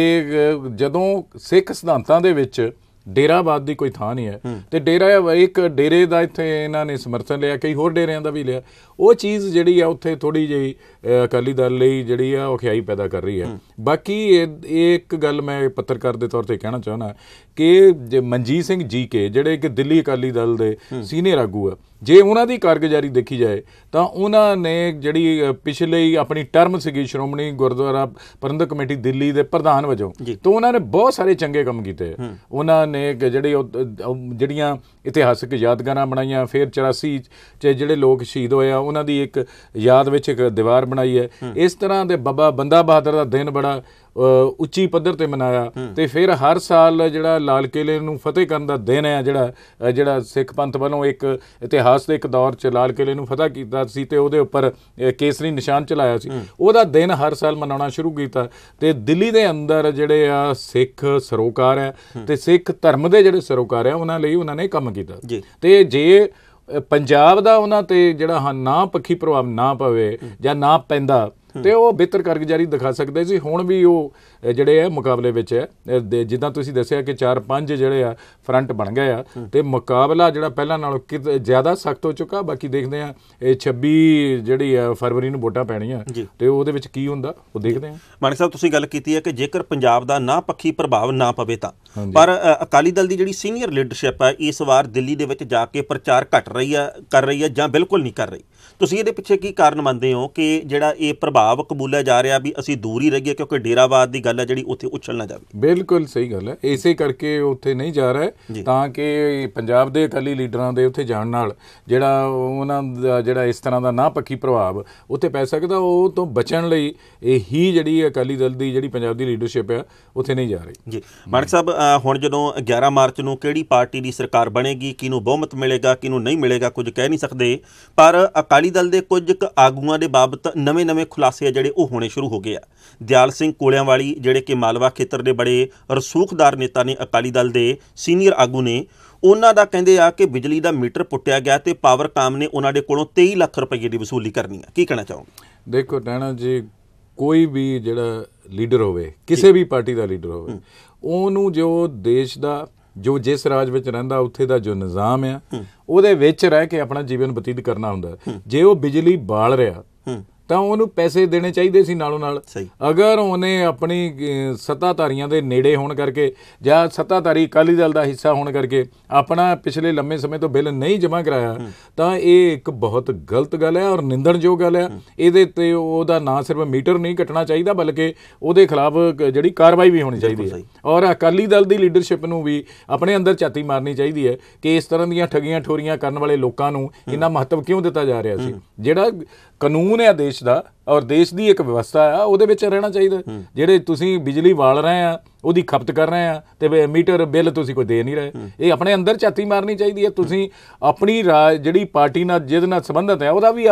ਜਦੋਂ ਸਿੱਖ ਸਿਧਾਂਤਾਂ ਦੇ ਵਿੱਚ ਡੇਰਾਬਾਦ ਦੀ ਕੋਈ ਥਾਂ ਨਹੀਂ ਹੈ ਤੇ ਡੇਰਾ ਇੱਕ ਡੇਰੇ ਦਾ ਇੱਥੇ ਇਹਨਾਂ ਨੇ ਸਮਰਥਨ ਲਿਆ ਕਈ ਹੋਰ ਡੇਰਿਆਂ ਦਾ ਵੀ ਲਿਆ ਉਹ ਚੀਜ਼ ਜਿਹੜੀ ਆ ਉੱਥੇ ਥੋੜੀ ਜਿਹੀ ਅਕਾਲੀ ਦਲ ਲਈ ਜਿਹੜੀ ਆ ਉਹ ਖਿਆਈ ਪੈਦਾ ਕਰ ਰਹੀ ਹੈ ਬਾਕੀ ਇਹ ਇੱਕ ਗੱਲ ਮੈਂ ਪੱਤਰਕਾਰ ਦੇ ਤੌਰ ਤੇ ਕਹਿਣਾ ਚਾਹਣਾ ਕਿ ਮਨਜੀਤ ਸਿੰਘ ਜੀ ਕੇ ਜਿਹੜੇ ਕਿ ਦਿੱਲੀ ਅਕਾਲੀ ਦਲ ਦੇ ਸੀਨੀਅਰ ਆਗੂ ਆ ਜੇ ਉਹਨਾਂ ਦੀ ਕਾਰਗੁਜ਼ਾਰੀ ਦੇਖੀ ਜਾਏ ਤਾਂ ਉਹਨਾਂ ਨੇ ਜਿਹੜੀ ਪਿਛਲੇ ਆਪਣੀ ਟਰਮ ਸੀਗੀ ਸ਼੍ਰੋਮਣੀ ਗੁਰਦੁਆਰਾ ਪ੍ਰਬੰਧਕ ਕਮੇਟੀ ਦਿੱਲੀ ਦੇ ਪ੍ਰਧਾਨ ਵਜੋਂ ਤਾਂ ਉਹਨਾਂ ਨੇ ਬਹੁਤ ਸਾਰੇ ਚੰਗੇ ਕੰਮ ਕੀਤੇ ਉਹਨਾਂ ਨੇ ਜਿਹੜੇ ਜਿਹੜੀਆਂ ਇਤਿਹਾਸਕ ਯਾਦਗਾਰਾਂ ਬਣਾਈਆਂ ਫਿਰ 84 ਚ ਜਿਹੜੇ ਲੋਕ ਸ਼ਹੀਦ ਹੋਏ ਆ ਉਹਨਾਂ ਦੀ ਇੱਕ ਯਾਦ ਵਿੱਚ ਇੱਕ ਦੀਵਾਰ ਬਣਾਈ ਹੈ ਇਸ ਤਰ੍ਹਾਂ ਦੇ ਬਾਬਾ ਬੰਦਾ ਬਹਾਦਰ ਦਾ ਦਿਨ ਬੜਾ ਉੱਚੀ ਪੱਧਰ ਤੇ ਮਨਾਇਆ ਤੇ ਫਿਰ ਹਰ ਸਾਲ ਜਿਹੜਾ ਲਾਲ ਕਿਲੇ ਨੂੰ ਫਤਿਹ ਕਰਨ ਦਾ ਦਿਨ ਹੈ ਜਿਹੜਾ ਜਿਹੜਾ ਸਿੱਖ ਪੰਥ ਵੱਲੋਂ ਇੱਕ ਇਤਿਹਾਸ ਦੇ ਇੱਕ ਦੌਰ 'ਚ ਲਾਲ ਕਿਲੇ ਨੂੰ ਫਤਿਹ ਕੀਤਾ ਸੀ ਤੇ ਉਹਦੇ ਉੱਪਰ ਕੇਸਰੀ ਨਿਸ਼ਾਨ ਚਲਾਇਆ ਸੀ ਉਹਦਾ ਦਿਨ ਹਰ ਸਾਲ ਮਨਾਉਣਾ ਸ਼ੁਰੂ ਕੀਤਾ ਤੇ ਦਿੱਲੀ ਦੇ ਅੰਦਰ ਜਿਹੜੇ ਆ ਸਿੱਖ ਸਰੋਕਾਰ ਹੈ ਤੇ ਸਿੱਖ ਧਰਮ ਦੇ ਜਿਹੜੇ ਸਰੋਕਾਰ ਹੈ ਉਹਨਾਂ ਲਈ ਉਹਨਾਂ ਨੇ ਕੰਮ ਕੀਤਾ ਤੇ ਜੇ ਪੰਜਾਬ ਦਾ ਉਹਨਾਂ ਤੇ ਜਿਹੜਾ ਨਾ ਪੱਖੀ ਪ੍ਰਭਾਵ ਨਾ ਪਵੇ ਜਾਂ ਨਾ ਪੈਂਦਾ ਤੇ ਉਹ ਬਿਹਤਰ ਜਾਰੀ ਦਿਖਾ ਸਕਦੇ ਸੀ ਹੁਣ ਵੀ ਉਹ ਜਿਹੜੇ ਇਹ ਮੁਕਾਬਲੇ ਵਿੱਚ ਹੈ ਜਿੱਦਾਂ ਤੁਸੀਂ ਦੱਸਿਆ ਕਿ 4-5 ਜਿਹੜੇ ਆ ਫਰੰਟ ਬਣ ਗਏ ਆ ਤੇ ਮੁਕਾਬਲਾ ਜਿਹੜਾ ਪਹਿਲਾਂ ਨਾਲੋਂ ਜ਼ਿਆਦਾ ਸਖਤ ਹੋ ਚੁੱਕਾ ਬਾਕੀ ਦੇਖਦੇ ਆ ਇਹ 26 ਜਿਹੜੀ ਆ ਫਰਵਰੀ ਨੂੰ ਵੋਟਾਂ ਪੈਣੀਆਂ ਤੇ ਉਹਦੇ ਵਿੱਚ ਕੀ ਹੁੰਦਾ ਉਹ ਦੇਖਦੇ ਆ ਮਾਨਕ ਸਾਹਿਬ ਤੁਸੀਂ ਗੱਲ ਕੀਤੀ ਹੈ ਕਿ ਜੇਕਰ ਪੰਜਾਬ ਦਾ ਨਾ ਪੱਖੀ ਪ੍ਰਭਾਵ ਨਾ ਪਵੇ ਤਾਂ ਪਰ ਅਕਾਲੀ ਦਲ ਦੀ ਜਿਹੜੀ ਸੀਨੀਅਰ ਲੀਡਰਸ਼ਿਪ ਹੈ ਇਸ ਵਾਰ ਦਿੱਲੀ ਦੇ ਵਿੱਚ ਜਾ ਕੇ ਪ੍ਰਚਾਰ ਘਟ ਰਹੀ ਆ ਕਰ ਰਹੀ ਆ ਜਾਂ ਬਿਲਕੁਲ ਨਹੀਂ ਕਰ ਰਹੀ ਤੁਸੀਂ ਇਹਦੇ ਪਿੱਛੇ ਕੀ ਕਾਰਨ ਮੰਨਦੇ ਹੋ ਕਿ ਜਿਹੜਾ ਇਹ ਪ੍ਰਭਾਵ ਕਬੂਲਿਆ ਜਾ ਰਿਹਾ ਵੀ ਅਸੀਂ ਦੂਰ ਹੀ ਰਹੀਏ ਕਿਉਂਕਿ ਡੇਰਾਵਾਦ ਦੀ ਗੱਲ ਗੱਲ ਹੈ ਜਿਹੜੀ ਉੱਥੇ ਉਛਲ ਨਾ ਜਾਵੇ ਬਿਲਕੁਲ ਸਹੀ ਗੱਲ ਹੈ ਇਸੇ ਕਰਕੇ ਉੱਥੇ ਨਹੀਂ ਜਾ ਰਿਹਾ ਤਾਂ ਕਿ ਪੰਜਾਬ ਦੇ ਅਕਾਲੀ ਲੀਡਰਾਂ ਦੇ ਉੱਥੇ ਜਾਣ ਨਾਲ ਜਿਹੜਾ ਉਹਨਾਂ ਦਾ ਜਿਹੜਾ ਇਸ ਤਰ੍ਹਾਂ ਦਾ ਨਾ ਪੱਕੀ ਪ੍ਰਭਾਵ ਉੱਥੇ ਪੈ ਸਕਦਾ ਉਹ ਤੋਂ ਬਚਣ ਲਈ ਇਹੀ ਜਿਹੜੀ ਅਕਾਲੀ ਦਲ ਦੀ ਜਿਹੜੀ ਪੰਜਾਬ ਦੀ ਲੀਡਰਸ਼ਿਪ ਹੈ ਉੱਥੇ ਨਹੀਂ ਜਾ ਰਹੀ ਜੀ ਮਾਨਕ ਸਾਹਿਬ ਹੁਣ ਜਦੋਂ 11 ਮਾਰਚ ਨੂੰ ਕਿਹੜੀ ਪਾਰਟੀ ਦੀ ਸਰਕਾਰ ਬਣੇਗੀ ਕਿਨੂੰ ਬਹੁਮਤ ਮਿਲੇਗਾ ਕਿਨੂੰ ਨਹੀਂ ਮਿਲੇਗਾ ਕੁਝ ਕਹਿ ਨਹੀਂ ਸਕਦੇ ਪਰ ਅਕਾਲੀ ਦਲ ਦੇ ਕੁਝ ਆਗੂਆਂ ਦੇ ਬਾਬਤ ਨਵੇਂ-ਨਵੇਂ ਖੁਲਾਸੇ ਜਿਹੜੇ ਉਹ ਹੋਣੇ ਸ਼ੁਰੂ ਹੋ ਗਏ ਆ ਦਿਆਲ ਸਿੰਘ ਕੋਲਿਆਂ ਵਾਲੀ ਜਿਹੜੇ ਕਿ ਮਾਲਵਾ ਖੇਤਰ ਦੇ ਬੜੇ ਰਸੂਖਦਾਰ ਨੇਤਾ ਨੇ ਅਕਾਲੀ ਦਲ ਦੇ ਸੀਨੀਅਰ ਆਗੂ ਨੇ ਉਹਨਾਂ ਦਾ ਕਹਿੰਦੇ ਆ ਕਿ ਬਿਜਲੀ ਦਾ ਮੀਟਰ ਪੁੱਟਿਆ ਗਿਆ ਤੇ ਪਾਵਰ ਕਾਮ ਨੇ ਉਹਨਾਂ ਦੇ ਕੋਲੋਂ 23 ਲੱਖ ਰੁਪਏ ਦੀ ਵਸੂਲੀ ਕਰਨੀ ਆ ਕੀ ਕਹਿਣਾ ਚਾਹੋਗੇ ਦੇਖੋ ਟਾਣਾ ਜੀ ਕੋਈ ਵੀ ਜਿਹੜਾ ਲੀਡਰ ਹੋਵੇ ਕਿਸੇ ਵੀ ਪਾਰਟੀ ਦਾ ਲੀਡਰ ਹੋਵੇ ਉਹਨੂੰ ਜੋ ਦੇਸ਼ ਦਾ ਜੋ ਜਿਸ ਰਾਜ ਵਿੱਚ ਰਹਿੰਦਾ ਉੱਥੇ ਦਾ ਜੋ ਨਿਜ਼ਾਮ ਆ ਉਹਦੇ ਵਿੱਚ ਰਹਿ ਕੇ ਆਪਣਾ ਜੀਵਨ ਬਤੀਤ ਕਰਨਾ ਹੁੰਦਾ ਜੇ ਉਹ ਬਿਜਲੀ ਬਾਲ ਰਿਹਾ ਤਾਂ ਉਹਨੂੰ ਪੈਸੇ ਦੇਣੇ ਚਾਹੀਦੇ ਸੀ ਨਾਲੋਂ ਨਾਲ ਅਗਰ ਉਹਨੇ ਆਪਣੀ ਸੱਤਾਧਾਰੀਆਂ ਦੇ ਨੇੜੇ ਹੋਣ ਕਰਕੇ ਜਾਂ ਸੱਤਾਧਾਰੀ ਅਕਾਲੀ ਦਲ ਦਾ ਹਿੱਸਾ ਹੋਣ ਕਰਕੇ ਆਪਣਾ ਪਿਛਲੇ ਲੰਮੇ ਸਮੇਂ ਤੋਂ ਬਿੱਲ ਨਹੀਂ ਜਮ੍ਹਾਂ ਕਰਾਇਆ ਤਾਂ ਇਹ ਇੱਕ ਬਹੁਤ ਗਲਤ ਗੱਲ ਹੈ ਔਰ ਨਿੰਦਣਯੋਗ ਗੱਲ ਹੈ ਇਹਦੇ ਤੇ ਉਹਦਾ ਨਾਂ ਸਿਰਫ ਮੀਟਰ ਨਹੀਂ ਕੱਟਣਾ ਚਾਹੀਦਾ ਬਲਕਿ ਉਹਦੇ ਖਿਲਾਫ ਜਿਹੜੀ ਕਾਰਵਾਈ ਵੀ ਹੋਣੀ ਚਾਹੀਦੀ ਹੈ ਔਰ ਅਕਾਲੀ ਦਲ ਦੀ ਲੀਡਰਸ਼ਿਪ ਨੂੰ ਵੀ ਆਪਣੇ ਅੰਦਰ ਚਾਤੀ ਮਾਰਨੀ ਚਾਹੀਦੀ ਹੈ ਕਿ ਇਸ ਤਰ੍ਹਾਂ ਦੀਆਂ ਠਗੀਆਂ ਠੋਰੀਆਂ ਕਰਨ ਵਾਲੇ ਲੋਕਾਂ ਨੂੰ ਇੰਨਾ ਮਹੱਤਵ ਕਿਉਂ ਦਿੱਤਾ ਜਾ ਰਿਹਾ ਸੀ ਜਿਹੜਾ ਕਾਨੂੰਨ ਹੈ ਦੇ ਦੇਸ਼ ਦਾ ਔਰ ਦੇਸ਼ ਦੀ ਇੱਕ ਵਿਵਸਥਾ ਆ ਉਹਦੇ ਵਿੱਚ ਰਹਿਣਾ ਚਾਹੀਦਾ ਜਿਹੜੇ ਤੁਸੀਂ ਬਿਜਲੀ ਵਾਲ ਰਹੇ ਆ ਉਹਦੀ ਖਪਤ ਕਰ ਰਹੇ ਆ ਤੇ ਮੀਟਰ ਬਿੱਲ ਤੁਸੀਂ ਕੋਈ ਦੇ ਨਹੀਂ ਰਹੇ ਇਹ ਆਪਣੇ ਅੰਦਰ ਚਾਤੀ ਮਾਰਨੀ ਚਾਹੀਦੀ ਹੈ ਤੁਸੀਂ ਆਪਣੀ ਜਿਹੜੀ ਪਾਰਟੀ ਨਾਲ ਜਿਹਦੇ ਨਾਲ ਸੰਬੰਧਤ ਹੈ ਉਹਦਾ ਵੀ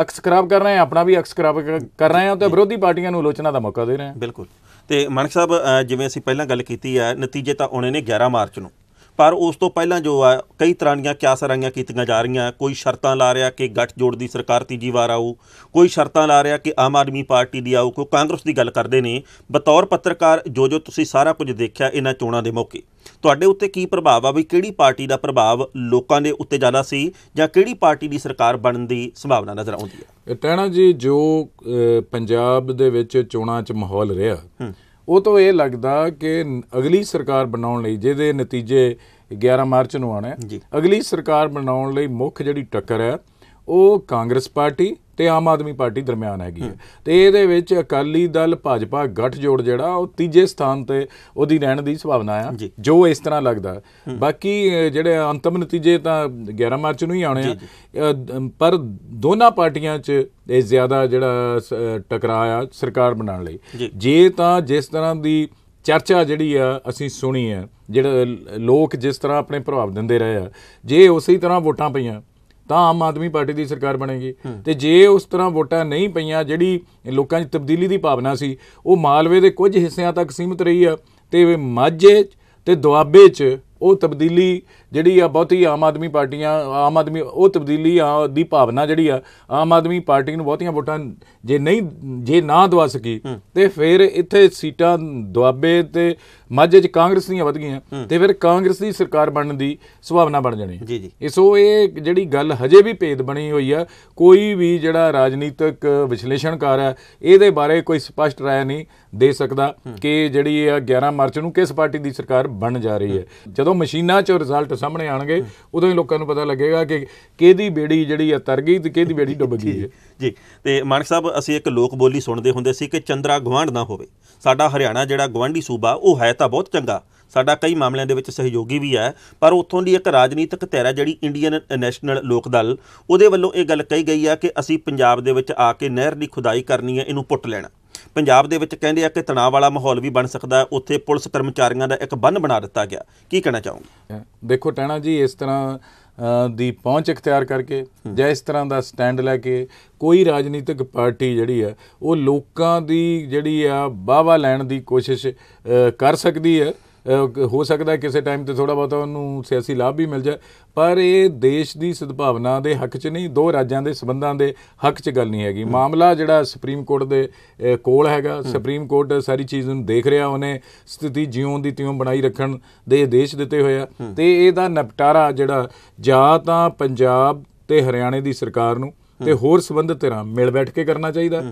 ਅਕਸ ਖਰਾਬ ਕਰ ਰਹੇ ਆ ਆਪਣਾ ਵੀ ਅਕਸ ਖਰਾਬ ਕਰ ਰਹੇ ਆ ਤੇ ਵਿਰੋਧੀ ਪਾਰਟੀਆਂ ਨੂੰ ਆਲੋਚਨਾ ਦਾ ਮੌਕਾ ਦੇ ਰਹੇ ਆ ਬਿਲਕੁਲ ਤੇ ਮਨਕ ਸਾਹਿਬ ਜਿਵੇਂ ਅਸੀਂ ਪਹਿਲਾਂ ਗੱਲ ਕੀਤੀ ਹੈ ਨਤੀਜੇ ਤਾਂ ਆਉਣੇ ਨੇ 11 ਮਾਰਚ ਨੂੰ ਪਰ ਉਸ ਤੋਂ ਪਹਿਲਾਂ ਜੋ ਆ ਕਈ ਤਰ੍ਹਾਂ ਦੀਆਂ ਕਿਆਸਰਾਂਗੀਆਂ ਕੀਤੀਆਂ ਜਾ ਰਹੀਆਂ ਕੋਈ ਸ਼ਰਤਾਂ ਲਾ ਰਿਹਾ ਕਿ ਗੱਠ ਜੋੜ ਦੀ ਸਰਕਾਰ ਤੀਜੀ ਵਾਰ ਆਊ ਕੋਈ ਸ਼ਰਤਾਂ ਲਾ ਰਿਹਾ ਕਿ ਆਮ ਆਦਮੀ ਪਾਰਟੀ ਦੀ ਆਊ ਕੋਈ ਕਾਂਗਰਸ ਦੀ ਗੱਲ ਕਰਦੇ ਨੇ ਬਤੌਰ ਪੱਤਰਕਾਰ ਜੋ ਜੋ ਤੁਸੀਂ ਸਾਰਾ ਕੁਝ ਦੇਖਿਆ ਇਹਨਾਂ ਚੋਣਾਂ ਦੇ ਮੌਕੇ ਤੁਹਾਡੇ ਉੱਤੇ ਕੀ ਪ੍ਰਭਾਵ ਆ ਵੀ ਕਿਹੜੀ ਪਾਰਟੀ ਦਾ ਪ੍ਰਭਾਵ ਲੋਕਾਂ ਦੇ ਉੱਤੇ ਜ਼ਿਆਦਾ ਸੀ ਜਾਂ ਕਿਹੜੀ ਪਾਰਟੀ ਦੀ ਸਰਕਾਰ ਬਣਨ ਦੀ ਸੰਭਾਵਨਾ ਨਜ਼ਰ ਆਉਂਦੀ ਹੈ ਟਹਿਣਾ ਜੀ ਜੋ ਪੰਜਾਬ ਦੇ ਵਿੱਚ ਚੋਣਾਂ 'ਚ ਮਾਹੌਲ ਰਿਹਾ ਉਹ ਤੋਂ ਇਹ ਲੱਗਦਾ ਕਿ ਅਗਲੀ ਸਰਕਾਰ ਬਣਾਉਣ ਲਈ ਜਿਹਦੇ ਨਤੀਜੇ 11 ਮਾਰਚ ਨੂੰ ਆਣਾ ਹੈ ਅਗਲੀ ਸਰਕਾਰ ਬਣਾਉਣ ਲਈ ਮੁੱਖ ਜਿਹੜੀ ਟੱਕਰ ਹੈ ਉਹ ਕਾਂਗਰਸ ਪਾਰਟੀ ਤੇ ਆਮ ਆਦਮੀ ਪਾਰਟੀ ਦਰਮਿਆਨ ਹੈਗੀ ਹੈ ਤੇ ਇਹਦੇ ਵਿੱਚ ਅਕਾਲੀ ਦਲ ਭਾਜਪਾ ਗੱਠ ਜੋੜ ਜਿਹੜਾ ਉਹ ਤੀਜੇ ਸਥਾਨ ਤੇ ਉਹਦੀ ਰਹਿਣ ਦੀ ਸੰਭਾਵਨਾ ਆ ਜੋ ਇਸ ਤਰ੍ਹਾਂ ਲੱਗਦਾ ਬਾਕੀ ਜਿਹੜੇ ਅੰਤਮ ਨਤੀਜੇ ਤਾਂ 11 ਮਾਰਚ ਨੂੰ ਹੀ ਆਉਣੇ ਆ ਪਰ ਦੋਨਾਂ ਪਾਰਟੀਆਂ 'ਚ ਇਹ ਜ਼ਿਆਦਾ ਜਿਹੜਾ ਟਕਰਾਅ ਆ ਸਰਕਾਰ ਬਣਾਉਣ ਲਈ ਜੇ ਤਾਂ ਜਿਸ ਤਰ੍ਹਾਂ ਦੀ ਚਰਚਾ ਜਿਹੜੀ ਆ ਅਸੀਂ ਸੁਣੀ ਆ ਜਿਹੜਾ ਲੋਕ ਜਿਸ ਤਰ੍ਹਾਂ ਆਪਣੇ ਪ੍ਰਭਾਵ ਦਿੰਦੇ ਰਹੇ ਆ ਜੇ ਉਸੇ ਤਰ੍ਹਾਂ ਵੋਟਾਂ ਪਈਆਂ ਤਾਂ ਆਮ ਆਦਮੀ ਪਾਰਟੀ ਦੀ ਸਰਕਾਰ ਬਣੇਗੀ ਤੇ ਜੇ ਉਸ ਤਰ੍ਹਾਂ ਵੋਟਾਂ ਨਹੀਂ ਪਈਆਂ ਜਿਹੜੀ ਲੋਕਾਂ 'ਚ ਤਬਦੀਲੀ ਦੀ ਭਾਵਨਾ ਸੀ ਉਹ ਮਾਲਵੇ ਦੇ ਕੁਝ ਹਿੱਸਿਆਂ ਤੱਕ ਸੀਮਿਤ ਰਹੀ ਆ ਤੇ ਮਾਝੇ ਤੇ ਦੁਆਬੇ 'ਚ ਉਹ ਤਬਦੀਲੀ ਜਿਹੜੀ ਆ ਬਹੁਤੀ ਆਮ ਆਦਮੀ ਪਾਰਟੀਆਂ ਆਮ ਆਦਮੀ ਉਹ ਤਬਦੀਲੀ ਆ ਦੀ ਭਾਵਨਾ ਜਿਹੜੀ ਆ ਆਮ ਆਦਮੀ ਪਾਰਟੀ ਨੂੰ ਬਹੁਤੀਆਂ ਵੋਟਾਂ ਜੇ ਨਹੀਂ ਜੇ ਨਾ ਦਵਾ ਸਕੀ ਤੇ ਫਿਰ ਇੱਥੇ ਸੀਟਾਂ ਦੁਆਬੇ ਤੇ ਮਾਝੇ 'ਚ ਕਾਂਗਰਸ ਦੀਆਂ ਵਧ ਗਈਆਂ ਤੇ ਫਿਰ ਕਾਂਗਰਸ ਦੀ ਸਰਕਾਰ ਬਣਨ ਦੀ ਸੰਭਾਵਨਾ ਬਣ ਜਾਣੀ ਜੀ ਜੀ ਸੋ ਇਹ ਜਿਹੜੀ ਗੱਲ ਹਜੇ ਵੀ ਭੇਦ ਬਣੀ ਹੋਈ ਆ ਕੋਈ ਵੀ ਜਿਹੜਾ ਰਾਜਨੀਤਿਕ ਵਿਸ਼ਲੇਸ਼ਣਕਾਰ ਆ ਇਹਦੇ ਬਾਰੇ ਕੋਈ ਸਪਸ਼ਟ ਰਾਇ ਨਹੀਂ ਦੇ ਸਕਦਾ ਕਿ ਜਿਹੜੀ ਆ 11 ਮਾਰਚ ਨੂੰ ਕਿਸ ਪਾਰਟੀ ਦੀ ਸਰਕਾਰ ਬਣ ਜਾ ਰਹੀ ਹੈ ਜਦੋਂ ਮਸ਼ੀਨਾਂ 'ਚ ਰਿਜ਼ਲਟ ਸਾਹਮਣੇ ਆਣਗੇ ਉਦੋਂ ਹੀ ਲੋਕਾਂ ਨੂੰ ਪਤਾ ਲੱਗੇਗਾ ਕਿ ਕਿਹਦੀ ਬੇੜੀ ਜਿਹੜੀ ਆ ਤਰ ਗਈ ਤੇ ਕਿਹਦੀ ਬੇੜੀ ਡੁੱਬ ਗਈ ਹੈ ਜੀ ਤੇ ਮਾਨਕ ਸਾਹਿਬ ਅਸੀਂ ਇੱਕ ਲੋਕ ਬੋਲੀ ਸੁਣਦੇ ਹੁੰਦੇ ਸੀ ਕਿ ਚੰਦਰਾ ਗਵਾਂਢ ਨਾ ਹੋਵੇ ਸਾਡਾ ਹਰਿਆਣਾ ਜਿਹੜਾ ਗਵਾਂਢੀ ਸੂਬਾ ਉਹ ਹੈ ਤਾਂ ਬਹੁਤ ਚੰਗਾ ਸਾਡਾ ਕਈ ਮਾਮਲਿਆਂ ਦੇ ਵਿੱਚ ਸਹਿਯੋਗੀ ਵੀ ਹੈ ਪਰ ਉੱਥੋਂ ਦੀ ਇੱਕ ਰਾਜਨੀਤਿਕ ਧਿਰ ਜਿਹੜੀ ਇੰਡੀਅਨ ਨੈਸ਼ਨਲ ਲੋਕ ਦਲ ਉਹਦੇ ਵੱਲੋਂ ਇਹ ਗੱਲ ਕਹੀ ਗਈ ਆ ਕਿ ਅਸੀਂ ਪੰਜਾਬ ਦੇ ਵਿੱਚ ਆ ਕੇ ਨਹਿਰ ਦੀ ਖੁਦਾਈ ਕਰਨੀ ਹੈ ਇਹਨੂੰ ਪੁੱਟ ਲੈਣਾ ਪੰਜਾਬ ਦੇ ਵਿੱਚ ਕਹਿੰਦੇ ਆ ਕਿ ਤਣਾਅ ਵਾਲਾ ਮਾਹੌਲ ਵੀ ਬਣ ਸਕਦਾ ਹੈ ਉੱਥੇ ਪੁਲਿਸ ਕਰਮਚਾਰੀਆਂ ਦਾ ਇੱਕ ਬੰਨ ਬਣਾ ਦਿੱਤਾ ਗਿਆ ਕੀ ਕਹਿਣਾ ਚਾਹੋਗੇ ਦੇਖੋ ਟੈਣਾ ਜੀ ਇਸ ਤਰ੍ਹਾਂ ਦੀ ਪਹੁੰਚ ਇਖਤਿਆਰ ਕਰਕੇ ਜਾਂ ਇਸ ਤਰ੍ਹਾਂ ਦਾ ਸਟੈਂਡ ਲੈ ਕੇ ਕੋਈ ਰਾਜਨੀਤਿਕ ਪਾਰਟੀ ਜਿਹੜੀ ਹੈ ਉਹ ਲੋਕਾਂ ਦੀ ਜਿਹੜੀ ਆ ਬਾਵਾ ਲੈਣ ਦੀ ਕੋਸ਼ਿਸ਼ ਕਰ ਸਕਦੀ ਹੈ ਹੋ ਸਕਦਾ ਕਿਸੇ ਟਾਈਮ ਤੇ ਥੋੜਾ ਬਹੁਤ ਉਹਨੂੰ ਸਿਆਸੀ ਲਾਭ ਵੀ ਮਿਲ ਜਾਏ ਪਰ ਇਹ ਦੇਸ਼ ਦੀ ਸਦਭਾਵਨਾ ਦੇ ਹੱਕ 'ਚ ਨਹੀਂ ਦੋ ਰਾਜਾਂ ਦੇ ਸਬੰਧਾਂ ਦੇ ਹੱਕ 'ਚ ਗੱਲ ਨਹੀਂ ਹੈਗੀ ਮਾਮਲਾ ਜਿਹੜਾ ਸੁਪਰੀਮ ਕੋਰਟ ਦੇ ਕੋਲ ਹੈਗਾ ਸੁਪਰੀਮ ਕੋਰਟ ਸਾਰੀ ਚੀਜ਼ ਨੂੰ ਦੇਖ ਰਿਹਾ ਉਹਨੇ ਸਥਿਤੀ ਜਿਉਂ ਦੀ ਤਿਉਂ ਬਣਾਈ ਰੱਖਣ ਦੇ ਆਦੇਸ਼ ਦਿੱਤੇ ਹੋਏ ਆ ਤੇ ਇਹਦਾ ਨਿਪਟਾਰਾ ਜਿਹੜਾ ਜਾਂ ਤਾਂ ਪੰਜਾਬ ਤੇ ਹਰਿਆਣੇ ਦੀ ਸਰਕਾਰ ਨੂੰ ਤੇ ਹੋਰ ਸਬੰਧਤ ਧਿਰਾਂ ਮਿਲ ਬੈਠ ਕੇ ਕਰਨਾ ਚਾਹੀਦਾ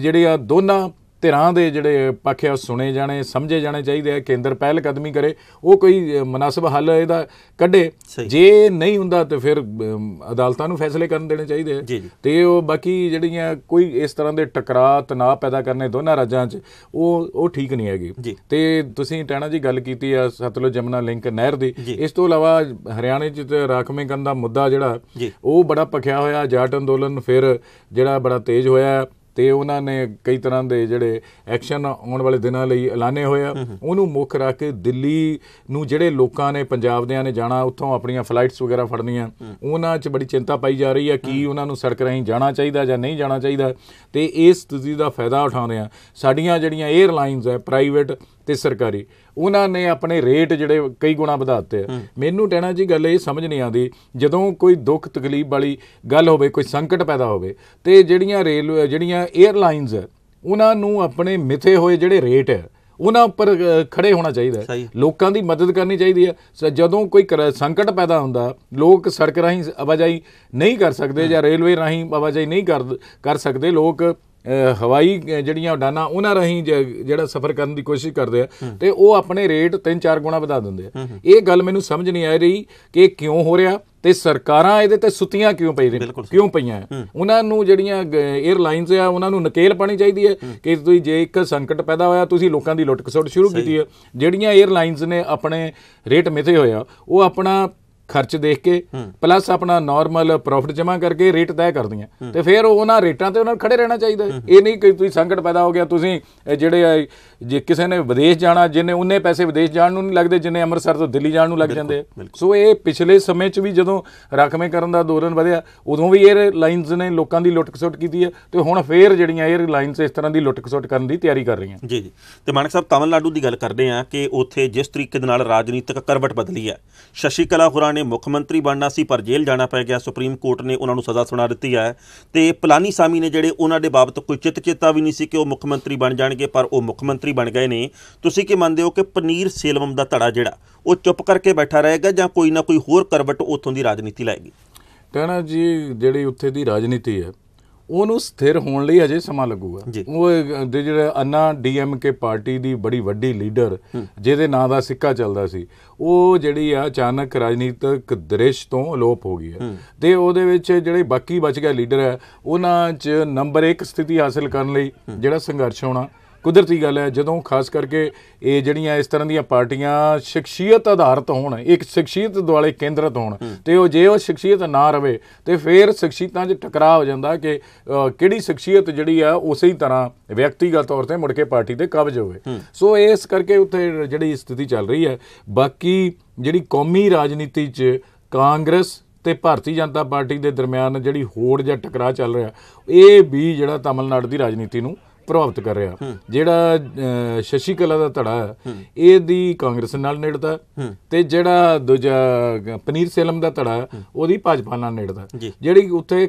ਜਿਹੜੇ ਆ ਦੋਨਾਂ ਧਿਰਾਂ ਦੇ ਜਿਹੜੇ ਪੱਖੇ ਸੁਣੇ ਜਾਣੇ ਸਮਝੇ ਜਾਣੇ ਚਾਹੀਦੇ ਆ ਕੇਂਦਰ ਪਹਿਲ ਕਦਮੀ ਕਰੇ ਉਹ ਕੋਈ ਮناسب ਹੱਲ ਇਹਦਾ ਕੱਢੇ ਜੇ ਨਹੀਂ ਹੁੰਦਾ ਤੇ ਫਿਰ ਅਦਾਲਤਾਂ ਨੂੰ ਫੈਸਲੇ ਕਰਨ ਦੇਣੇ ਚਾਹੀਦੇ ਆ ਤੇ ਉਹ ਬਾਕੀ ਜਿਹੜੀਆਂ ਕੋਈ ਇਸ ਤਰ੍ਹਾਂ ਦੇ ਟਕਰਾਅ ਤਣਾਅ ਪੈਦਾ ਕਰਨੇ ਦੋਨਾਂ ਰਾਜਾਂ 'ਚ ਉਹ ਉਹ ਠੀਕ ਨਹੀਂ ਹੈਗੀ ਤੇ ਤੁਸੀਂ ਟਹਿਣਾ ਜੀ ਗੱਲ ਕੀਤੀ ਆ ਸਤਲੁਜ ਜਮਨਾ ਲਿੰਕ ਨਹਿਰ ਦੀ ਇਸ ਤੋਂ ਇਲਾਵਾ ਹਰਿਆਣੇ 'ਚ ਤੇ ਰਾਖਵੇਂ ਕਰਨ ਦਾ ਮੁੱਦਾ ਜਿਹੜਾ ਉਹ ਬੜਾ ਪਖਿਆ ਹੋਇਆ ਜਾਟ ਅੰਦੋਲਨ ਫਿਰ ਜਿਹੜਾ ਬੜਾ ਤੇਜ਼ ਹੋਇਆ ਤੇ ਉਹਨਾਂ ਨੇ ਕਈ ਤਰ੍ਹਾਂ ਦੇ ਜਿਹੜੇ ਐਕਸ਼ਨ ਆਉਣ ਵਾਲੇ ਦਿਨਾਂ ਲਈ ਐਲਾਨੇ ਹੋਏ ਆ ਉਹਨੂੰ ਮੁੱਖ ਰੱਖ ਕੇ ਦਿੱਲੀ ਨੂੰ ਜਿਹੜੇ ਲੋਕਾਂ ਨੇ ਪੰਜਾਬ ਦੇਆਂ ਨੇ ਜਾਣਾ ਉੱਥੋਂ ਆਪਣੀਆਂ ਫਲਾਈਟਸ ਵਗੈਰਾ ਫੜਨੀਆਂ ਉਹਨਾਂ 'ਚ ਬੜੀ ਚਿੰਤਾ ਪਾਈ ਜਾ ਰਹੀ ਹੈ ਕਿ ਉਹਨਾਂ ਨੂੰ ਸੜਕ ਰਾਹੀਂ ਜਾਣਾ ਚਾਹੀਦਾ ਜਾਂ ਨਹੀਂ ਜਾਣਾ ਚਾਹੀਦਾ ਤੇ ਇਸ ਤਜ਼ੀ ਦਾ ਫਾਇਦਾ ਉਠਾਉਂਦੇ ਆ ਸਾਡੀਆਂ ਜਿਹੜੀਆਂ 에ਅਰਲਾਈਨਸ ਹੈ ਪ੍ਰਾਈਵੇਟ ਤੇ ਸਰਕਾਰੀ ਉਹਨਾਂ ਨੇ ਆਪਣੇ ਰੇਟ ਜਿਹੜੇ ਕਈ ਗੁਣਾ ਵਧਾ ਦਿੱਤੇ ਮੈਨੂੰ ਟੈਣਾ ਜੀ ਗੱਲ ਇਹ ਸਮਝ ਨਹੀਂ ਆਉਂਦੀ ਜਦੋਂ ਕੋਈ ਦੁੱਖ ਤਕਲੀਫ ਵਾਲੀ ਗੱਲ ਹੋਵੇ ਕੋਈ ਸੰਕਟ ਪੈਦਾ ਹੋਵੇ ਤੇ ਜਿਹੜੀਆਂ ਰੇਲ ਜਿਹੜੀਆਂ 에ਅਰਲਾਈਨਸ ਉਹਨਾਂ ਨੂੰ ਆਪਣੇ ਮਿੱਥੇ ਹੋਏ ਜਿਹੜੇ ਰੇਟ ਹੈ ਉਹਨਾਂ ਉੱਪਰ ਖੜੇ ਹੋਣਾ ਚਾਹੀਦਾ ਲੋਕਾਂ ਦੀ ਮਦਦ ਕਰਨੀ ਚਾਹੀਦੀ ਹੈ ਜਦੋਂ ਕੋਈ ਸੰਕਟ ਪੈਦਾ ਹੁੰਦਾ ਲੋਕ ਸੜਕ ਰਾਹੀਂ ਆਵਾਜਾਈ ਨਹੀਂ ਕਰ ਸਕਦੇ ਜਾਂ ਰੇਲਵੇ ਰਾਹੀਂ ਆਵਾਜਾਈ ਨਹੀਂ ਕਰ ਕਰ ਸਕਦੇ ਲੋਕ ਹਵਾਈ ਜਿਹੜੀਆਂ ਉਡਾਨਾਂ ਉਹਨਾਂ ਰਹੀ ਜਿਹੜਾ ਸਫ਼ਰ ਕਰਨ ਦੀ ਕੋਸ਼ਿਸ਼ ਕਰਦੇ ਆ ਤੇ ਉਹ ਆਪਣੇ ਰੇਟ 3-4 ਗੁਣਾ ਵਧਾ ਦਿੰਦੇ ਆ ਇਹ ਗੱਲ ਮੈਨੂੰ ਸਮਝ ਨਹੀਂ ਆ ਰਹੀ ਕਿ ਕਿਉਂ ਹੋ ਰਿਹਾ ਤੇ ਸਰਕਾਰਾਂ ਇਹਦੇ ਤੇ ਸੁੱਤੀਆਂ ਕਿਉਂ ਪਈ ਰਹੀਆਂ ਕਿਉਂ ਪਈਆਂ ਉਹਨਾਂ ਨੂੰ ਜਿਹੜੀਆਂ 에ਅਰਲਾਈਨਸ ਆ ਉਹਨਾਂ ਨੂੰ ਨਕੇਲ ਪਾਣੀ ਚਾਹੀਦੀ ਹੈ ਕਿ ਤੁਸੀਂ ਜੇ ਇੱਕ ਸੰਕਟ ਪੈਦਾ ਹੋਇਆ ਤੁਸੀਂ ਲੋਕਾਂ ਦੀ ਲੁੱਟ ਸ਼ੁਰੂ ਕੀਤੀ ਹੈ ਜਿਹੜੀਆਂ 에ਅਰਲਾਈਨਸ ਨੇ ਆਪਣੇ ਰੇਟ ਮਿਥੇ ਹੋਇਆ ਉਹ ਆਪਣਾ ਖਰਚ ਦੇਖ ਕੇ ਪਲੱਸ ਆਪਣਾ ਨਾਰਮਲ ਪ੍ਰੋਫਿਟ ਜਮਾ ਕਰਕੇ ਰੇਟ ਤੈਅ ਕਰਦੀਆਂ ਤੇ ਫਿਰ ਉਹਨਾਂ ਰੇਟਾਂ ਤੇ ਉਹਨਾਂ ਖੜੇ ਰਹਿਣਾ ਚਾਹੀਦਾ ਇਹ ਨਹੀਂ ਕਿ ਤੁਸੀਂ ਸੰਕਟ ਪੈਦਾ ਹੋ ਗਿਆ ਤੁਸੀਂ ਜਿਹੜੇ ਜੇ ਕਿਸੇ ਨੇ ਵਿਦੇਸ਼ ਜਾਣਾ ਜਿੰਨੇ ਉਹਨੇ ਪੈਸੇ ਵਿਦੇਸ਼ ਜਾਣ ਨੂੰ ਨਹੀਂ ਲੱਗਦੇ ਜਿੰਨੇ ਅੰਮ੍ਰਿਤਸਰ ਤੋਂ ਦਿੱਲੀ ਜਾਣ ਨੂੰ ਲੱਗ ਜਾਂਦੇ ਸੋ ਇਹ ਪਿਛਲੇ ਸਮੇਂ 'ਚ ਵੀ ਜਦੋਂ ਰਕਮੇ ਕਰਨ ਦਾ ਦੌਰਨ ਵਧਿਆ ਉਦੋਂ ਵੀ ਇਹ ਲਾਈਨਸ ਨੇ ਲੋਕਾਂ ਦੀ ਖਸੁੱਟ ਕੀਤੀ ਹੈ ਤੇ ਹੁਣ ਫੇਰ ਜਿਹੜੀਆਂ 에ਅਰ ਲਾਈਨਸ ਇਸ ਤਰ੍ਹਾਂ ਦੀ ਖਸੁੱਟ ਕਰਨ ਦੀ ਤਿਆਰੀ ਕਰ ਰਹੀਆਂ ਜੀ ਜੀ ਤੇ ਮਾਨਕ ਸਾਹਿਬ ਤਮਿਲਨਾਡੂ ਦੀ ਗੱਲ ਕਰਦੇ ਆ ਕਿ ਉੱਥੇ ਜਿਸ ਤਰੀਕੇ ਦੇ ਨਾਲ ਰਾਜਨੀਤਿਕ ਕਰਵਟ ਬਦਲੀ ਹੈ ਸ਼ਸ਼ੀਕਲਾ ਹੁਰਾ ਨੇ ਮੁੱਖ ਮੰਤਰੀ ਬਣਨਾ ਸੀ ਪਰ ਜੇਲ੍ਹ ਜਾਣਾ ਪੈ ਗਿਆ ਸੁਪਰੀਮ ਕੋਰਟ ਨੇ ਉਹਨਾਂ ਨੂੰ ਸਜ਼ਾ ਸੁਣਾ ਦਿੱਤੀ ਹੈ ਤੇ ਪਲਾਨੀ ਸਾਮੀ ਨੇ ਜਿਹੜੇ ਉਹਨਾਂ ਦੇ ਬਾਬਤ ਕੋਈ ਚਿਤ ਚੇਤਾ ਵੀ ਨਹੀਂ ਸੀ ਕਿ ਉਹ ਮੁੱਖ ਮੰਤਰੀ ਬਣ ਜਾਣਗੇ ਪਰ ਉਹ ਮੁੱਖ ਮੰਤਰੀ ਬਣ ਗਏ ਨੇ ਤੁਸੀਂ ਕੀ ਮੰਨਦੇ ਹੋ ਕਿ ਪਨੀਰ ਸੇਲਵਮ ਦਾ ਧੜਾ ਜਿਹੜਾ ਉਹ ਚੁੱਪ ਕਰਕੇ ਬੈਠਾ ਰਹੇਗਾ ਜਾਂ ਕੋਈ ਨਾ ਕੋਈ ਹੋਰ ਕਰਵਟ ਉਥੋਂ ਦੀ ਰਾਜਨੀਤੀ ਲਾਏਗੀ ਕਹਿਣਾ ਜੀ ਜਿਹੜੀ ਉੱਥੇ ਦੀ ਰਾਜਨੀਤੀ ਹੈ ਉਹਨੂੰ ਸਥਿਰ ਹੋਣ ਲਈ ਅਜੇ ਸਮਾਂ ਲੱਗੂਗਾ ਉਹ ਦੇ ਜਿਹੜਾ ਅੰਨਾ ਡੀਐਮਕੇ ਪਾਰਟੀ ਦੀ ਬੜੀ ਵੱਡੀ ਲੀਡਰ ਜਿਹਦੇ ਨਾਂ ਦਾ ਸਿੱਕਾ ਚੱਲਦਾ ਸੀ ਉਹ ਜਿਹੜੀ ਆ ਅਚਾਨਕ ਰਾਜਨੀਤਿਕ ਦ੍ਰਿਸ਼ ਤੋਂ ਅਲੋਪ ਹੋ ਗਈ ਹੈ ਤੇ ਉਹਦੇ ਵਿੱਚ ਜਿਹੜੇ ਬਾਕੀ ਬਚ ਗਏ ਲੀਡਰ ਹੈ ਉਹਨਾਂ 'ਚ ਨੰਬਰ 1 ਸਥਿਤੀ ਹਾਸਲ ਕਰਨ ਲਈ ਜਿਹੜਾ ਸੰਘਰਸ਼ ਹੋਣਾ ਕੁਦਰਤੀ ਗੱਲ ਹੈ ਜਦੋਂ ਖਾਸ ਕਰਕੇ ਇਹ ਜਿਹੜੀਆਂ ਇਸ ਤਰ੍ਹਾਂ ਦੀਆਂ ਪਾਰਟੀਆਂ ਸ਼ਖਸੀਅਤ ਆਧਾਰਿਤ ਹੋਣ ਇੱਕ ਸ਼ਖਸੀਅਤ ਦੁਆਲੇ ਕੇਂਦਰਿਤ ਹੋਣ ਤੇ ਉਹ ਜੇ ਉਹ ਸ਼ਖਸੀਅਤ ਨਾ ਰਵੇ ਤੇ ਫਿਰ ਸ਼ਖਸੀਅਤਾਂ 'ਚ ਟਕਰਾਅ ਹੋ ਜਾਂਦਾ ਕਿ ਕਿਹੜੀ ਸ਼ਖਸੀਅਤ ਜਿਹੜੀ ਆ ਉਸੇ ਹੀ ਤਰ੍ਹਾਂ ਵਿਅਕਤੀਗਤ ਤੌਰ ਤੇ ਮੁੜ ਕੇ ਪਾਰਟੀ ਤੇ ਕਬਜ਼ ਹੋਵੇ ਸੋ ਇਸ ਕਰਕੇ ਉੱਥੇ ਜਿਹੜੀ ਸਥਿਤੀ ਚੱਲ ਰਹੀ ਹੈ ਬਾਕੀ ਜਿਹੜੀ ਕੌਮੀ ਰਾਜਨੀਤੀ 'ਚ ਕਾਂਗਰਸ ਤੇ ਭਾਰਤੀ ਜਨਤਾ ਪਾਰਟੀ ਦੇ ਦਰਮਿਆਨ ਜਿਹੜੀ ਹੋੜ ਜਾਂ ਟਕਰਾਅ ਚੱਲ ਰਿਹਾ ਇਹ ਵੀ ਜਿਹੜਾ ਤਮਿਲਨਾਡੂ ਦੀ ਰਾਜਨੀਤੀ ਨੂੰ ਪ੍ਰਭਾਵਿਤ ਕਰ ਰਿਹਾ ਜਿਹੜਾ ਸ਼ਸ਼ੀ ਕਲਾ ਦਾ ਧੜਾ ਇਹ ਦੀ ਕਾਂਗਰਸ ਨਾਲ ਨੇੜਦਾ ਤੇ ਜਿਹੜਾ ਦੂਜਾ ਪਨੀਰ ਸੇਲਮ ਦਾ ਧੜਾ ਉਹਦੀ ਭਾਜਪਾ ਨਾਲ ਨੇੜਦਾ ਜਿਹੜੀ ਉੱਥੇ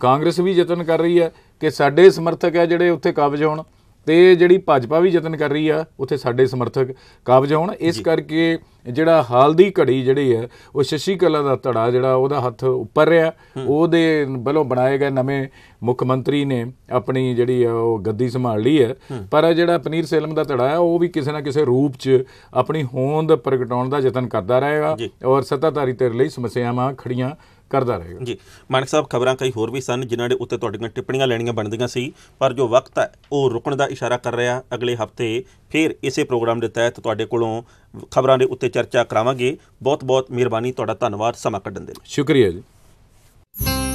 ਕਾਂਗਰਸ ਵੀ ਯਤਨ ਕਰ ਰਹੀ ਹੈ ਕਿ ਸਾਡੇ ਸਮਰਥਕ ਹੈ ਜਿਹੜੇ ਉੱਥੇ ਕਾਬਜ ਹੋਣ ਤੇ ਜਿਹੜੀ ਭਾਜਪਾ ਵੀ ਯਤਨ ਕਰ ਰਹੀ ਆ ਉੱਥੇ ਸਾਡੇ ਸਮਰਥਕ ਕਾਬਜ ਹੋਣ ਇਸ ਕਰਕੇ ਜਿਹੜਾ ਹਾਲ ਦੀ ਘੜੀ ਜਿਹੜੀ ਹੈ ਉਹ ਸ਼ਸ਼ੀ ਕਲਾ ਦਾ ਧੜਾ ਜਿਹੜਾ ਉਹਦਾ ਹੱਥ ਉੱਪਰ ਰਿਹਾ ਉਹਦੇ ਵੱਲੋਂ ਬਣਾਏ ਗਏ ਨਵੇਂ ਮੁੱਖ ਮੰਤਰੀ ਨੇ ਆਪਣੀ ਜਿਹੜੀ ਆ ਉਹ ਗੱਦੀ ਸੰਭਾਲ ਲਈ ਹੈ ਪਰ ਜਿਹੜਾ ਪਨੀਰ ਸੇਲਮ ਦਾ ਧੜਾ ਹੈ ਉਹ ਵੀ ਕਿਸੇ ਨਾ ਕਿਸੇ ਰੂਪ 'ਚ ਆਪਣੀ ਹੋਂਦ ਪ੍ਰਗਟਾਉਣ ਦਾ ਯਤਨ ਕਰਦਾ ਰਹੇਗਾ ਔਰ ਸੱਤਾਧਾਰੀ ਤੇ ਲਈ ਸਮੱਸਿਆਵਾਂ ਖੜੀਆਂ ਕਰਦਾ ਰਹੇਗਾ ਜੀ ਮਾਨਕ ਸਾਹਿਬ ਖਬਰਾਂ ਕਈ ਹੋਰ ਵੀ ਸਨ ਜਿਨ੍ਹਾਂ ਦੇ ਉੱਤੇ ਤੁਹਾਡੀਆਂ ਟਿੱਪਣੀਆਂ ਲੈਣੀਆਂ ਬਣਦੀਆਂ ਸੀ ਪਰ ਜੋ ਵਕਤ ਹੈ ਉਹ ਰੁਕਣ ਦਾ ਇਸ਼ਾਰਾ ਕਰ ਰਿਹਾ ਅਗਲੇ ਹਫਤੇ ਫਿਰ ਇਸੇ ਪ੍ਰੋਗਰਾਮ ਦੇ ਤਹਿਤ ਤੁਹਾਡੇ ਕੋਲੋਂ ਖਬਰਾਂ ਦੇ ਉੱਤੇ ਚਰਚਾ ਕਰਾਵਾਂਗੇ ਬਹੁਤ ਬਹੁਤ ਮਿਹਰਬਾਨੀ ਤੁਹਾਡਾ ਧੰਨਵਾਦ ਸਮਾਂ ਕੱਢਣ ਦੇ ਲਈ ਸ਼ੁਕਰੀਆ ਜੀ